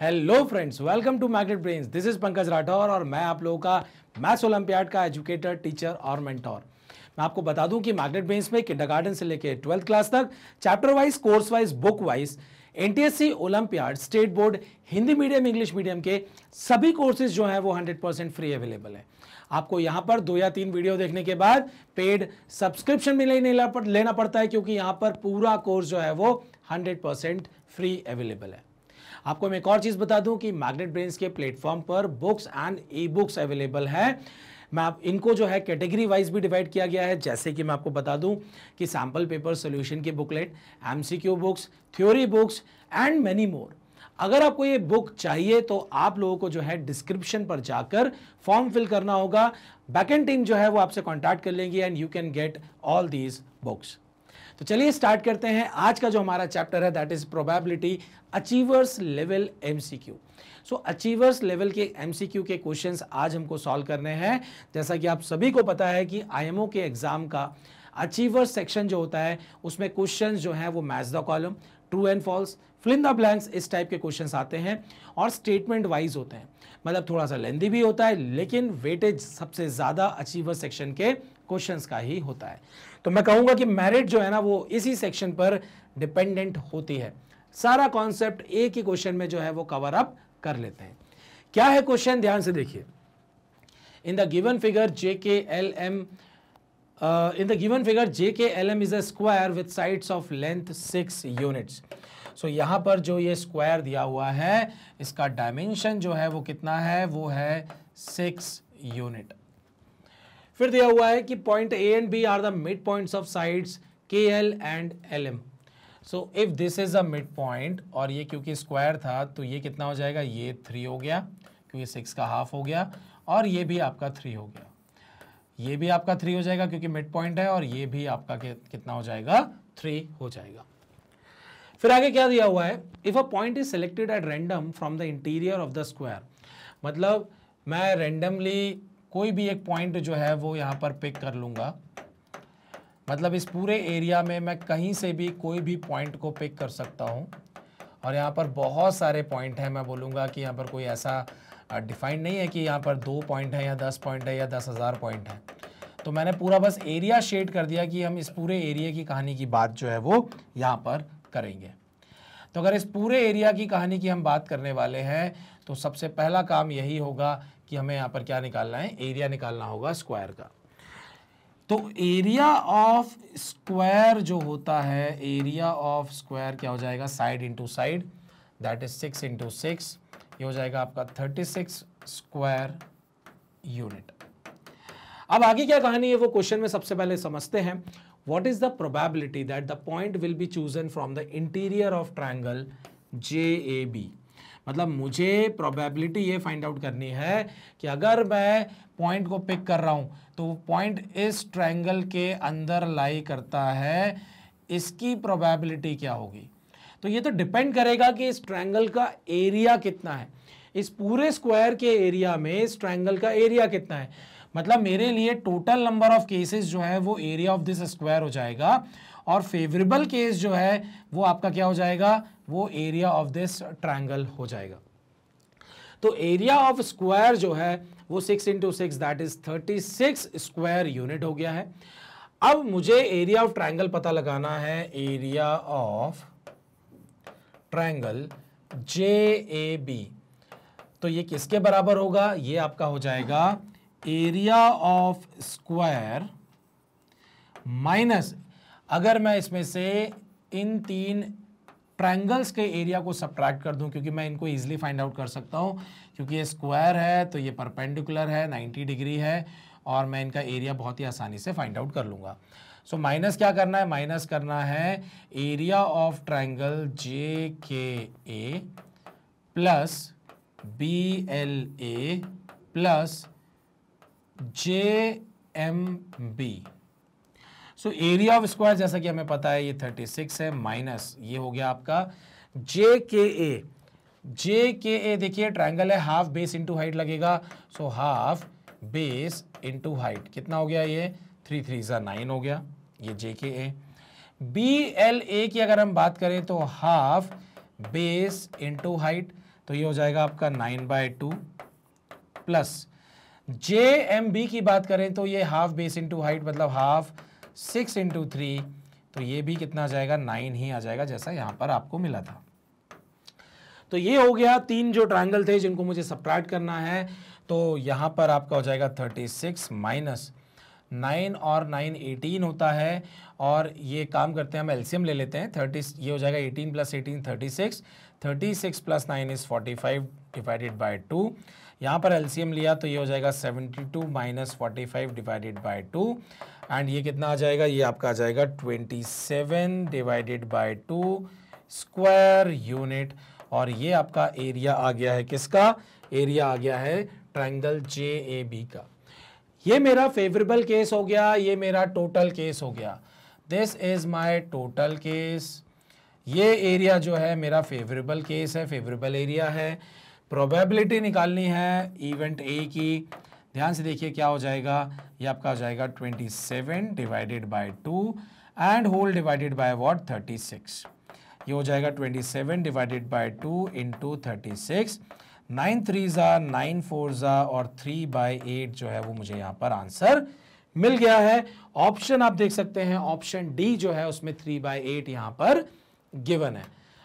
hello friends welcome to Magnet Brains this is Pankaj Rathore और मैं आप लोगों का मैथ्स ओलंपियाड का एजुकेटर टीचर और मेंटोर मैं आपको बता दूं कि मैग्नेट ब्रेन्स में गार्डन से लेकर ट्वेल्थ क्लास तक chapter wise course wise book wise C Olympiad state board Hindi medium English medium के सभी कोर्सेज जो हैं वो 100 परसेंट फ्री अवेलेबल है आपको यहाँ पर दो या तीन वीडियो देखने के बाद पेड सब्सक्रिप्शन भी नहीं लेना पड़ता है क्योंकि यहाँ पर पूरा कोर्स जो है वो 100 परसेंट फ्री अवेलेबल है आपको मैं एक और चीज़ बता दूं कि मैग्नेट ब्रेन्स के प्लेटफॉर्म पर books and e books available है मैं आप इनको जो है कैटेगरी वाइज भी डिवाइड किया गया है जैसे कि मैं आपको बता दूं कि सैम्पल पेपर सोल्यूशन की booklet MCQ books theory books and many more अगर आपको ये बुक चाहिए तो आप लोगों को जो है डिस्क्रिप्शन पर जाकर फॉर्म फिल करना होगा बैकेंड टीम जो है वो आपसे कॉन्टैक्ट कर लेंगी and you can get all these books तो चलिए स्टार्ट करते हैं आज का जो हमारा चैप्टर है that is probability achievers level MCQ so achievers level के एमसीक्यू के क्वेश्चंस आज हमको सॉल्व करने हैं जैसा कि आप सभी को पता है कि आईएमओ के एग्जाम का अचीवर्स सेक्शन जो होता है उसमें क्वेश्चन जो हैं वो match the column true and false filling the blanks इस टाइप के क्वेश्चन आते हैं और स्टेटमेंट वाइज होते हैं मतलब थोड़ा सा लेंदी भी होता है लेकिन वेटेज सबसे ज़्यादा अचीवर सेक्शन के क्वेश्चंस का ही होता है तो मैं कहूंगा कि मैरिट जो है ना वो इसी सेक्शन पर डिपेंडेंट होती है सारा कॉन्सेप्ट एक ही क्वेश्चन में जो है वो कवर अप कर लेते हैं क्या है क्वेश्चन ध्यान से देखिए in the given figure J K L M in the given figure J K L M is a square with sides of length six units so यहां पर जो ये स्क्वायर दिया हुआ है इसका डायमेंशन जो है वो कितना है वो है सिक्स यूनिट फिर दिया हुआ है कि point A and B are the mid points of sides K L and L M so if this is a mid point और ये क्योंकि स्क्वायर था तो ये कितना हो जाएगा ये थ्री हो गया क्योंकि सिक्स का हाफ हो गया और ये भी आपका थ्री हो गया ये भी आपका थ्री हो जाएगा क्योंकि मिड पॉइंट है और ये भी आपका कितना हो जाएगा थ्री हो जाएगा फिर आगे क्या दिया हुआ है if a point is selected at random from the interior of the square मतलब मैं रेंडमली कोई भी एक पॉइंट जो है वो यहाँ पर पिक कर लूँगा मतलब इस पूरे एरिया में मैं कहीं से भी कोई भी पॉइंट को पिक कर सकता हूँ और यहाँ पर बहुत सारे पॉइंट हैं मैं बोलूँगा कि यहाँ पर कोई ऐसा डिफाइंड नहीं है कि यहाँ पर दो पॉइंट है या दस पॉइंट है या दस हज़ार पॉइंट है तो मैंने पूरा बस एरिया शेड कर दिया कि हम इस पूरे एरिया की कहानी की बात जो है वो यहाँ पर करेंगे तो अगर इस पूरे एरिया की कहानी की हम बात करने वाले हैं तो सबसे पहला काम यही होगा कि हमें यहाँ पर क्या निकालना है एरिया निकालना होगा स्क्वायर का तो एरिया ऑफ स्क्वायर जो होता है एरिया ऑफ स्क्वायर क्या हो जाएगा side into side that is six into six ये हो जाएगा आपका थर्टी सिक्स स्क्वायर यूनिट अब आगे क्या कहानी है वो क्वेश्चन में सबसे पहले समझते हैं is the probability that the point will be chosen from the interior of triangle J A B मतलब मुझे प्रोबेबिलिटी ये फाइंड आउट करनी है कि अगर मैं पॉइंट को पिक कर रहा हूँ तो पॉइंट इस ट्रायंगल के अंदर लाई करता है इसकी प्रोबेबिलिटी क्या होगी तो ये तो डिपेंड करेगा कि इस ट्रायंगल का एरिया कितना है इस पूरे स्क्वायर के एरिया में इस ट्रायंगल का एरिया कितना है मतलब मेरे लिए टोटल नंबर ऑफ केसेस जो है वो एरिया ऑफ दिस स्क्वायर हो जाएगा और फेवरेबल केस जो है वो आपका क्या हो जाएगा वो एरिया ऑफ दिस ट्रायंगल हो जाएगा तो एरिया ऑफ स्क्वायर जो है वो six into six that is thirty six square unit हो गया है अब मुझे एरिया ऑफ ट्राइंगल पता लगाना है area of triangle J A B तो ये किसके बराबर होगा ये आपका हो जाएगा एरिया ऑफ स्क्वायर माइनस अगर मैं इसमें से इन तीन ट्रायंगल्स के एरिया को सब्ट्रैक्ट कर दूं क्योंकि मैं इनको इजीली फाइंड आउट कर सकता हूं क्योंकि ये स्क्वायर है तो ये परपेंडिकुलर है 90 डिग्री है और मैं इनका एरिया बहुत ही आसानी से फाइंड आउट कर लूंगा सो so, माइनस क्या करना है माइनस करना है area of triangle J K A plus B L A plus J M B so area of square जैसा कि हमें पता है ये 36 है माइनस ये हो गया आपका जे के ए जे के ए देखिए ट्राइंगल है हाफ बेस इंटू हाइट लगेगा so half base into height कितना हो गया ये थ्री थ्री ज़ा नाइन हो गया ये जे के ए बी एल ए की अगर हम बात करें तो हाफ बेस इंटू हाइट तो ये हो जाएगा आपका nine by two plus J M B की बात करें तो ये हाफ बेस इंटू हाइट मतलब हाफ सिक्स इंटू थ्री तो ये भी कितना आ जाएगा नाइन ही आ जाएगा जैसा यहाँ पर आपको मिला था तो ये हो गया तीन जो ट्राइंगल थे जिनको मुझे सप्राइट करना है तो यहां पर आपका हो जाएगा थर्टी सिक्स माइनस नाइन और नाइन एटीन होता है और ये काम करते हैं हम एल्सियम ले लेते हैं थर्टी ये हो जाएगा eighteen plus eighteen thirty six thirty six plus nine is forty five divided by two यहाँ पर एलसीएम लिया तो ये हो जाएगा 72 two minus forty divided bye two and ये कितना आ जाएगा ये आपका आ जाएगा 27 डिवाइडेड बाय टू स्क्वायर यूनिट और ये आपका एरिया आ गया है किसका एरिया आ गया है ट्राइंगल जे ए बी का ये मेरा फेवरेबल केस हो गया ये मेरा टोटल केस हो गया this is my total case ये एरिया जो है मेरा फेवरेबल केस है फेवरेबल एरिया है प्रोबेबिलिटी निकालनी है इवेंट ए की ध्यान से देखिए क्या हो जाएगा ये आपका हो जाएगा twenty seven divided bye two and whole divided by what thirty six ये हो जाएगा twenty seven divided bye two two thirty six nine three ज़ा नाइन फोर ज़ा और थ्री बाई एट जो है वो मुझे यहाँ पर आंसर मिल गया है ऑप्शन आप देख सकते हैं ऑप्शन डी जो है उसमें थ्री बाई एट यहाँ पर गिवन है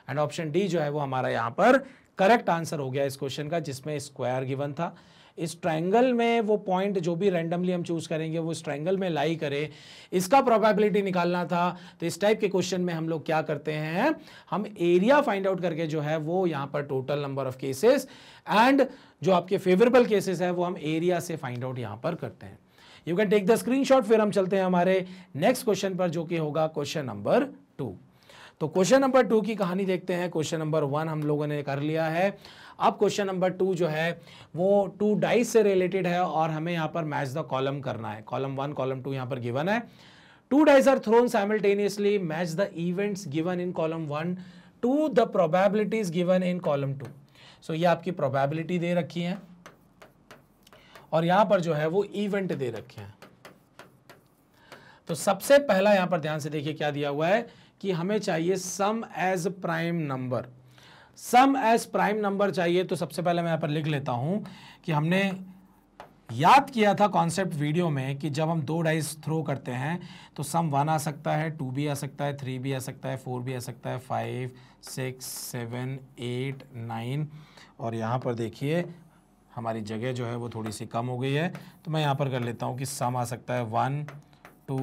एंड ऑप्शन डी जो है वो हमारा यहाँ पर करेक्ट आंसर हो गया इस क्वेश्चन का जिसमें स्क्वायर गिवन था इस ट्रायंगल में वो पॉइंट जो भी रैंडमली हम चूज करेंगे वो इस ट्रायंगल में लाई करे इसका प्रोबेबिलिटी निकालना था तो इस टाइप के क्वेश्चन में हम लोग क्या करते हैं हम एरिया फाइंड आउट करके जो है वो यहाँ पर total number of cases and जो आपके फेवरेबल केसेस है वो हम एरिया से फाइंड आउट यहाँ पर करते हैं you can take the screen फिर हम चलते हैं हमारे नेक्स्ट क्वेश्चन पर जो कि होगा क्वेश्चन नंबर टू तो क्वेश्चन नंबर टू की कहानी देखते हैं क्वेश्चन नंबर वन हम लोगों ने कर लिया है अब क्वेश्चन नंबर टू जो है वो टू डाइस से रिलेटेड है और हमें यहाँ पर मैच द कॉलम करना है कॉलम वन कॉलम टू यहाँ पर गिवन है two dice are thrown simultaneously match the events given in column one two the probabilities given in column two so ये आपकी प्रोबेबिलिटी दे रखी है और यहाँ पर जो है वो इवेंट दे रखे हैं तो सबसे पहला यहां पर ध्यान से देखिए क्या दिया हुआ है कि हमें चाहिए sum as prime number sum as prime number चाहिए तो सबसे पहले मैं यहाँ पर लिख लेता हूँ कि हमने याद किया था कॉन्सेप्ट वीडियो में कि जब हम दो डाइस थ्रो करते हैं तो सम वन आ सकता है टू भी आ सकता है थ्री भी आ सकता है फोर भी आ सकता है five six seven eight nine और यहाँ पर देखिए हमारी जगह जो है वो थोड़ी सी कम हो गई है तो मैं यहाँ पर कर लेता हूँ कि सम आ सकता है one two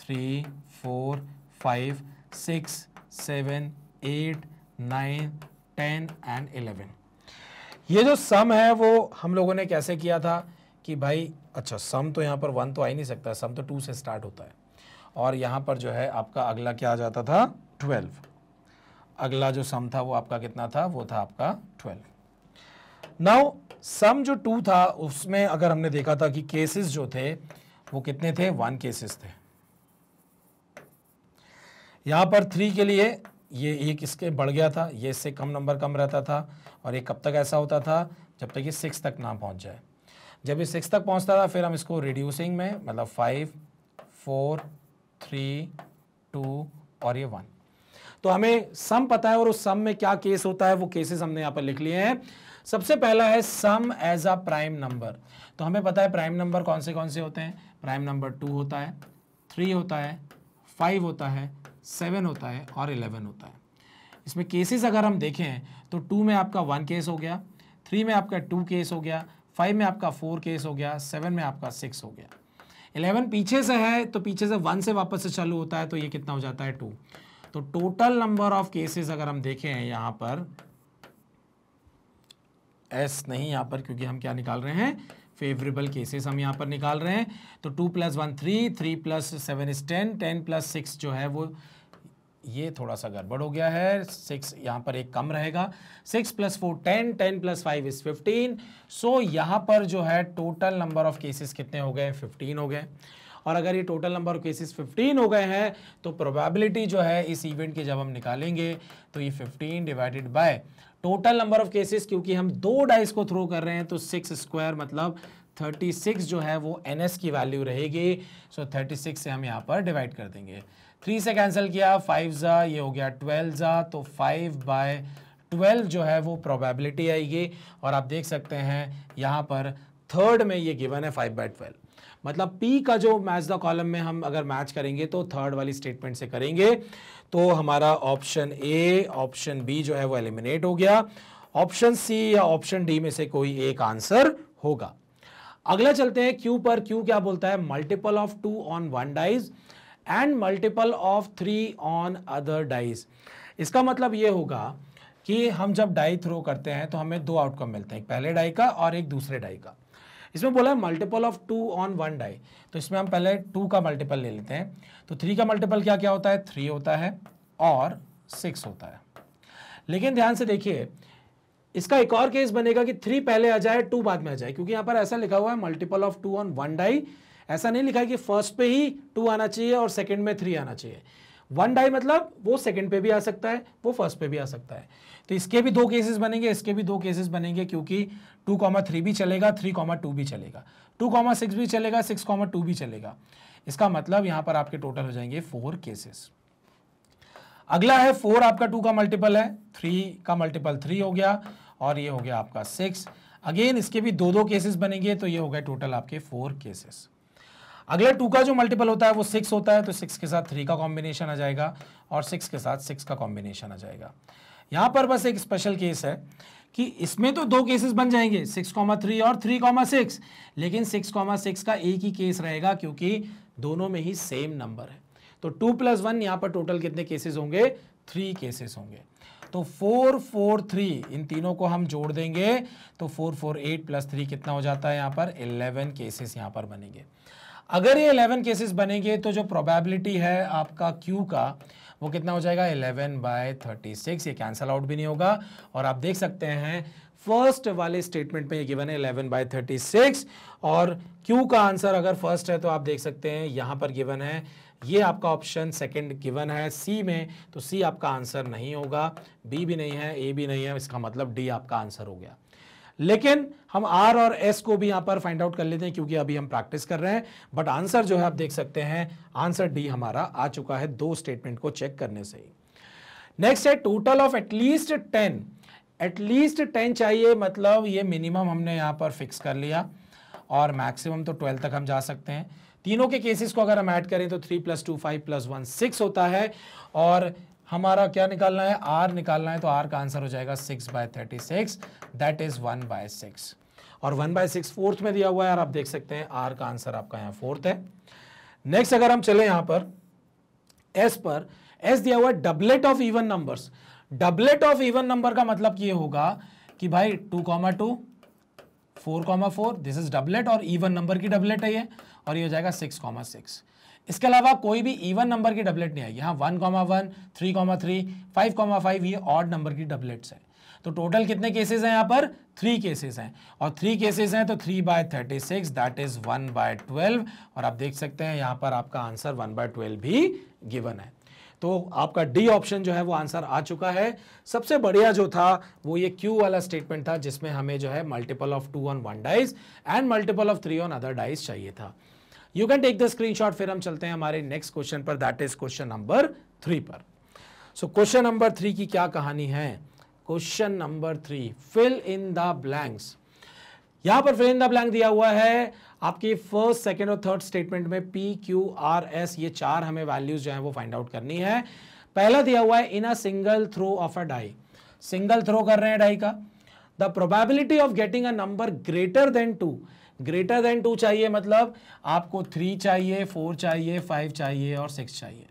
three four five six seven eight nine ten and eleven ये जो सम है वो हम लोगों ने कैसे किया था कि भाई अच्छा सम तो यहाँ पर वन तो आ ही नहीं सकता सम तो टू से स्टार्ट होता है और यहाँ पर जो है आपका अगला क्या आ जाता था ट्वेल्व अगला जो सम था वो आपका कितना था वो था आपका ट्वेल्व नाउ सम जो टू था उसमें अगर हमने देखा था कि केसेस जो थे वो कितने थे वन केसेस थे यहाँ पर थ्री के लिए ये एक इसके बढ़ गया था ये इससे कम नंबर कम रहता था और ये कब तक ऐसा होता था जब तक ये सिक्स तक ना पहुँच जाए जब ये सिक्स तक पहुँचता था फिर हम इसको रिड्यूसिंग में मतलब फाइव फोर थ्री टू और ये वन तो हमें सम पता है और उस सम में क्या केस होता है वो केसेस हमने यहाँ पर लिख लिए हैं सबसे पहला है sum as a prime number तो हमें पता है प्राइम नंबर कौन से कौन से होते हैं प्राइम नंबर टू होता है थ्री होता है फाइव होता है सेवन होता है और इलेवन होता है इसमें केसेस अगर हम देखें तो टू में आपका वन केस हो गया थ्री में आपका टू केस हो गया फाइव में आपका फोर केस हो गया सेवन में आपका सिक्स हो गया इलेवन पीछे से है तो पीछे से वन से वापस से चालू होता है तो ये कितना हो जाता है टू तो टोटल नंबर ऑफ केसेस अगर हम देखें यहाँ पर एस नहीं यहाँ पर क्योंकि हम क्या निकाल रहे हैं फेवरेबल केसेस हम यहाँ पर निकाल रहे हैं तो two plus one three three plus seven is ten ten plus six जो है वो ये थोड़ा सा गड़बड़ हो गया है सिक्स यहाँ पर एक कम रहेगा six plus four ten ten plus five is fifteen so यहाँ पर जो है टोटल नंबर ऑफ केसेस कितने हो गए फिफ्टीन हो गए और अगर ये टोटल नंबर ऑफ केसेस 15 हो गए हैं तो प्रोबेबिलिटी जो है इस इवेंट के जब हम निकालेंगे तो ये 15 divided by total number of cases क्योंकि हम दो डाइस को थ्रो कर रहे हैं तो सिक्स स्क्वायर मतलब 36 जो है वो एन की वैल्यू रहेगी सो so 36 से हम यहाँ पर डिवाइड कर देंगे थ्री से कैंसिल किया फाइव ज़ा ये हो गया ट्वेल्व ज़ा तो फाइव बाय ट्वेल्व जो है वो प्रोबेबिलिटी आएगी और आप देख सकते हैं यहाँ पर थर्ड में ये गिवन है फाइव बाय ट्वेल्व मतलब पी का जो मैच द कॉलम में हम अगर मैच करेंगे तो थर्ड वाली स्टेटमेंट से करेंगे तो हमारा ऑप्शन ए ऑप्शन बी जो है वो एलिमिनेट हो गया ऑप्शन सी या ऑप्शन डी में से कोई एक आंसर होगा अगला चलते हैं क्यू पर क्यू क्या बोलता है multiple of two on one dies and multiple of three on other dies इसका मतलब ये होगा कि हम जब डाई थ्रो करते हैं तो हमें दो आउटकम मिलते हैं एक पहले डाई का और एक दूसरे डाई का इसमें बोला है multiple of two on one die तो इसमें हम पहले टू का मल्टीपल ले लेते हैं तो थ्री का मल्टीपल क्या क्या होता है थ्री होता है और सिक्स होता है लेकिन ध्यान से देखिए इसका एक और केस बनेगा कि थ्री पहले आ जाए टू बाद में आ जाए क्योंकि यहां पर ऐसा लिखा हुआ है multiple of two on one die ऐसा नहीं लिखा है कि फर्स्ट पे ही टू आना चाहिए और सेकंड में थ्री आना चाहिए वन डाई मतलब वो सेकंड पे भी आ सकता है वो फर्स्ट पे भी आ सकता है तो इसके भी दो केसेस बनेंगे इसके भी दो केसेस बनेंगे क्योंकि टू कॉमा थ्री भी चलेगा थ्री कॉमा टू भी चलेगा टू कॉमा सिक्स भी चलेगा सिक्स कॉमा टू भी चलेगा इसका मतलब यहाँ पर आपके टोटल हो जाएंगे फोर केसेस अगला है फोर आपका टू का मल्टीपल है थ्री का मल्टीपल थ्री हो गया और ये हो गया आपका सिक्स अगेन इसके भी दो दो केसेस बनेंगे तो ये हो गए टोटल आपके फोर केसेस अगला टू का जो मल्टीपल होता है वो सिक्स होता है तो सिक्स के साथ थ्री का कॉम्बिनेशन आ जाएगा और सिक्स के साथ सिक्स का कॉम्बिनेशन आ जाएगा यहाँ पर बस एक स्पेशल केस है कि इसमें तो दो केसेस बन जाएंगे सिक्स कॉमा थ्री और थ्री कॉमा सिक्स लेकिन सिक्स कॉमा सिक्स का एक ही केस रहेगा क्योंकि दोनों में ही सेम नंबर है तो टू प्लस वन यहाँ पर टोटल कितने केसेस होंगे थ्री केसेस होंगे तो फोर फोर थ्री इन तीनों को हम जोड़ देंगे तो four four eight plus three कितना हो जाता है यहाँ पर इलेवन केसेस यहाँ पर बनेंगे अगर ये 11 केसेस बनेंगे तो जो प्रोबेबिलिटी है आपका क्यू का वो कितना हो जाएगा 11 बाय 36 ये कैंसल आउट भी नहीं होगा और आप देख सकते हैं फर्स्ट वाले स्टेटमेंट में ये गिवन है 11 बाय 36 और क्यू का आंसर अगर फर्स्ट है तो आप देख सकते हैं यहाँ पर गिवन है ये आपका ऑप्शन सेकंड गिवन है सी में तो सी आपका आंसर नहीं होगा बी भी नहीं है ए भी नहीं है इसका मतलब डी आपका आंसर हो गया लेकिन हम आर और एस को भी यहां पर फाइंड आउट कर लेते हैं क्योंकि अभी हम प्रैक्टिस कर रहे हैं बट आंसर जो है आप देख सकते हैं आंसर डी हमारा आ चुका है दो स्टेटमेंट को चेक करने से नेक्स्ट है total of at least ten at least ten चाहिए मतलब ये मिनिमम हमने यहां पर फिक्स कर लिया और मैक्सिमम तो ट्वेल्व तक हम जा सकते हैं तीनों के केसेस को अगर हम ऐड करें तो three plus two five plus one six होता है और हमारा क्या निकालना है आर निकालना है तो आर का आंसर हो जाएगा six by thirty six that is one by six और वन बाय सिक्स फोर्थ में दिया हुआ है यार आप देख सकते हैं आर का आंसर आपका यहाँ फोर्थ है नेक्स्ट अगर हम चले यहाँ पर एस पर एस दिया हुआ है doublet of even number doublet of even number का मतलब ये होगा कि भाई two comma two four comma four this is doublet और इवन नंबर की डबलेट है ये और ये हो जाएगा सिक्स कॉमा सिक्स इसके अलावा कोई भी इवन नंबर की डबलेट नहीं आएगी यहाँ one comma one three comma three five comma five ये ऑड नंबर की डबलेट्स है तो टोटल कितने केसेस हैं यहाँ पर थ्री केसेस हैं और थ्री केसेस हैं तो three by thirty six that is one by twelve और आप देख सकते हैं यहाँ पर आपका आंसर वन बाय ट्वेल्व भी गिवन है तो आपका डी ऑप्शन जो है वो आंसर आ चुका है सबसे बढ़िया जो था वो ये क्यू वाला स्टेटमेंट था जिसमें हमें जो है multiple of two on one dice and multiple of three on other dice चाहिए था you can take the screenshot फिर हम चलते हैं हमारे नेक्स्ट क्वेश्चन पर that is question number three पर सो क्वेश्चन नंबर थ्री की क्या कहानी है question number three fill in the blanks यहां पर फिल इन द ब्लैंक दिया हुआ है आपकी फर्स्ट सेकेंड और थर्ड स्टेटमेंट में पी क्यू आर एस ये चार हमें वैल्यूज जो है वो फाइंड आउट करनी है पहला दिया हुआ है in a single throw of a die single throw कर रहे हैं डाई का the probability of getting a number greater than two greater than two चाहिए मतलब आपको थ्री चाहिए फोर चाहिए फाइव चाहिए और सिक्स चाहिए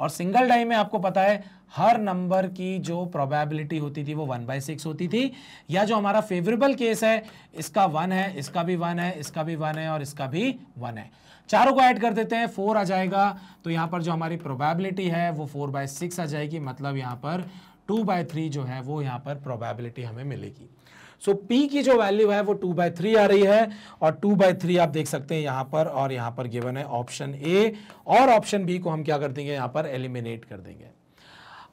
और सिंगल डाई में आपको पता है हर नंबर की जो प्रोबेबिलिटी होती थी वो वन बाई सिक्स होती थी या जो हमारा फेवरेबल केस है इसका वन है इसका भी वन है इसका भी वन है और इसका भी वन है चारों को ऐड कर देते हैं फोर आ जाएगा तो यहाँ पर जो हमारी प्रोबेबिलिटी है वो फोर बाय सिक्स आ जाएगी मतलब यहाँ पर टू बाय थ्री जो है वो यहाँ पर प्रोबेबिलिटी हमें मिलेगी सो so, पी की जो वैल्यू है वो टू बाई थ्री आ रही है और टू बाई थ्री आप देख सकते हैं यहां पर और यहां पर गिवन है ऑप्शन ए और ऑप्शन बी को हम क्या कर देंगे यहां पर एलिमिनेट कर देंगे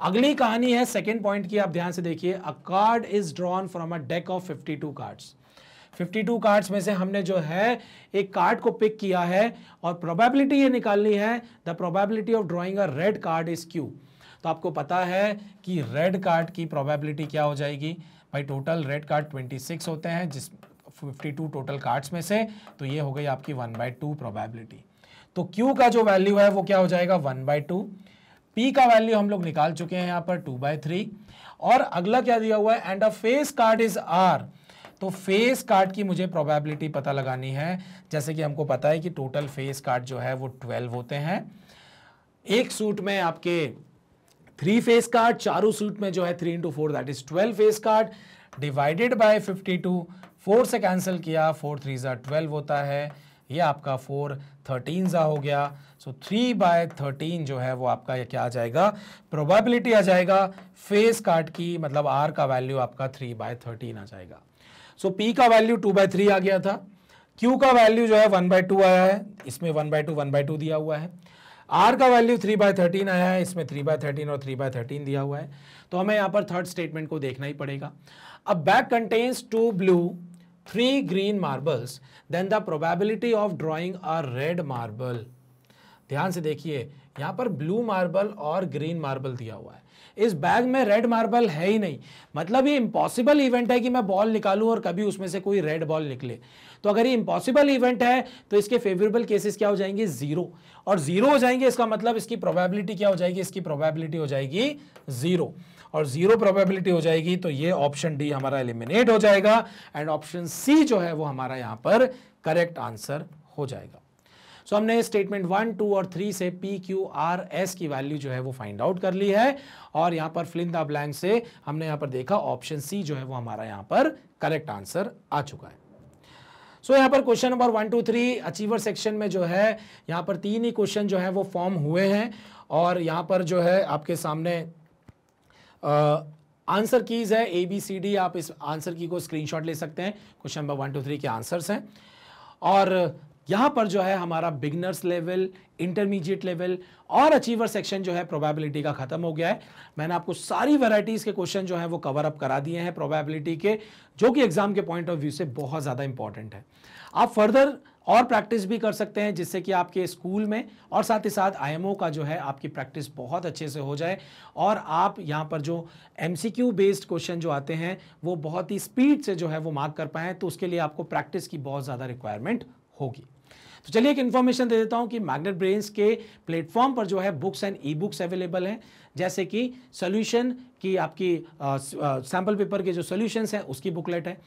अगली कहानी है सेकेंड पॉइंट की आप ध्यान से देखिए a card is drawn from a deck of fifty two cards 52 cards में से हमने जो है एक कार्ड को पिक किया है और प्रोबेबिलिटी ये निकालनी है the probability of drawing a red card is Q तो आपको पता है कि रेड कार्ड की प्रोबेबिलिटी क्या हो जाएगी भाई टोटल रेड कार्ड 26 होते हैं जिस 52 टोटल कार्ड्स में से तो ये हो गई आपकी वन बाई टू प्रोबेबिलिटी तो क्यू का जो वैल्यू है वो क्या हो जाएगा वन बाई टू पी का वैल्यू हम लोग निकाल चुके हैं यहाँ पर टू बाई थ्री और अगला क्या दिया हुआ है and a face card is R तो फेस कार्ड की मुझे प्रोबेबिलिटी पता लगानी है जैसे कि हमको पता है कि टोटल फेस कार्ड जो है वो ट्वेल्व होते हैं एक सूट में आपके थ्री फेस कार्ड चारों सूट में जो है three into four that is twelve face card divided by fifty two four से कैंसिल किया फोर थ्री ज़ा ट्वेल्व होता है ये आपका फोर थर्टीन ज़ा हो गया सो थ्री बाय थर्टीन जो है वो आपका क्या आ जाएगा प्रोबेबिलिटी आ जाएगा फेस कार्ड की मतलब आर का वैल्यू आपका थ्री बाय थर्टीन आ जाएगा सो पी का वैल्यू टू बाय थ्री आ गया था क्यू का वैल्यू जो है वन बाय टू आया है इसमें one by two one by two दिया हुआ है आर का वैल्यू थ्री बाय थर्टीन आया है इसमें थ्री बाय थर्टीन और थ्री बाय थर्टीन दिया हुआ है तो हमें यहाँ पर थर्ड स्टेटमेंट को देखना ही पड़ेगा अब bag contains two blue three green marbles then the probability of drawing a red marble ध्यान से देखिए यहाँ पर ब्लू मार्बल और ग्रीन मार्बल दिया हुआ है इस बैग में रेड मार्बल है ही नहीं मतलब ये इम्पॉसिबल इवेंट है कि मैं बॉल निकालूं और कभी उसमें से कोई रेड बॉल निकले तो अगर ये इम्पॉसिबल इवेंट है तो इसके फेवरेबल केसेस क्या हो जाएंगे जीरो और जीरो हो जाएंगे इसका मतलब इसकी प्रोबेबिलिटी क्या हो जाएगी इसकी प्रोबेबिलिटी हो जाएगी जीरो और जीरो प्रोबेबिलिटी हो जाएगी तो ये ऑप्शन डी हमारा एलिमिनेट हो जाएगा एंड ऑप्शन सी जो है वो हमारा यहाँ पर करेक्ट आंसर हो जाएगा सो so, हमने स्टेटमेंट वन टू और थ्री से पी क्यू आर एस की वैल्यू जो है वो फाइंड आउट कर ली है और यहाँ पर फिलिंग ब्लैंक से हमने यहाँ पर देखा ऑप्शन सी जो है वो हमारा यहाँ पर करेक्ट आंसर आ चुका है सो यहाँ पर question number one two three achiever section में जो है यहाँ पर तीन ही क्वेश्चन जो है वो फॉर्म हुए हैं और यहाँ पर जो है आपके सामने आंसर कीज है ए बी सी डी आप इस आंसर की को स्क्रीनशॉट ले सकते हैं question number one two three के आंसर्स हैं और यहाँ पर जो है हमारा बिगनर्स लेवल इंटरमीडिएट लेवल और अचीवर सेक्शन जो है प्रोबेबिलिटी का खत्म हो गया है मैंने आपको सारी वेराइटीज़ के क्वेश्चन जो है वो कवर अप करा दिए हैं प्रोबेबिलिटी के जो कि एग्जाम के पॉइंट ऑफ व्यू से बहुत ज़्यादा इंपॉर्टेंट है आप फर्दर और प्रैक्टिस भी कर सकते हैं जिससे कि आपके स्कूल में और साथ ही साथ आईएमओ का जो है आपकी प्रैक्टिस बहुत अच्छे से हो जाए और आप यहाँ पर जो एमसीक्यू बेस्ड क्वेश्चन जो आते हैं वो बहुत ही स्पीड से जो है वो मार्क कर पाएँ तो उसके लिए आपको प्रैक्टिस की बहुत ज़्यादा रिक्वायरमेंट होगी तो चलिए एक इन्फॉर्मेशन दे देता हूँ कि मैग्नेट ब्रेन्स के प्लेटफॉर्म पर जो है books and e books available हैं जैसे कि सोल्यूशन की आपकी सैम्पल पेपर के जो सोल्यूशंस हैं उसकी बुकलेट है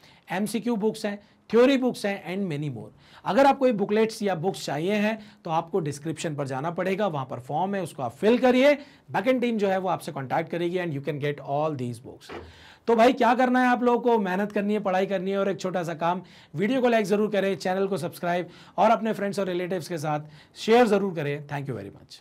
क्यू बुक्स हैं थ्योरी बुक्स हैं एंड मेनी मोर अगर आपको ये बुकलेट्स या बुक्स चाहिए हैं तो आपको डिस्क्रिप्शन पर जाना पड़ेगा वहाँ पर फॉर्म है उसको आप फिल करिए बैकेंड टीम जो है वो आपसे कॉन्टैक्ट करेगी and you can get all these books तो भाई क्या करना है आप लोगों को मेहनत करनी है पढ़ाई करनी है और एक छोटा सा काम वीडियो को लाइक ज़रूर करें चैनल को सब्सक्राइब और अपने फ्रेंड्स और रिलेटिव्स के साथ शेयर ज़रूर करें थैंक यू वेरी मच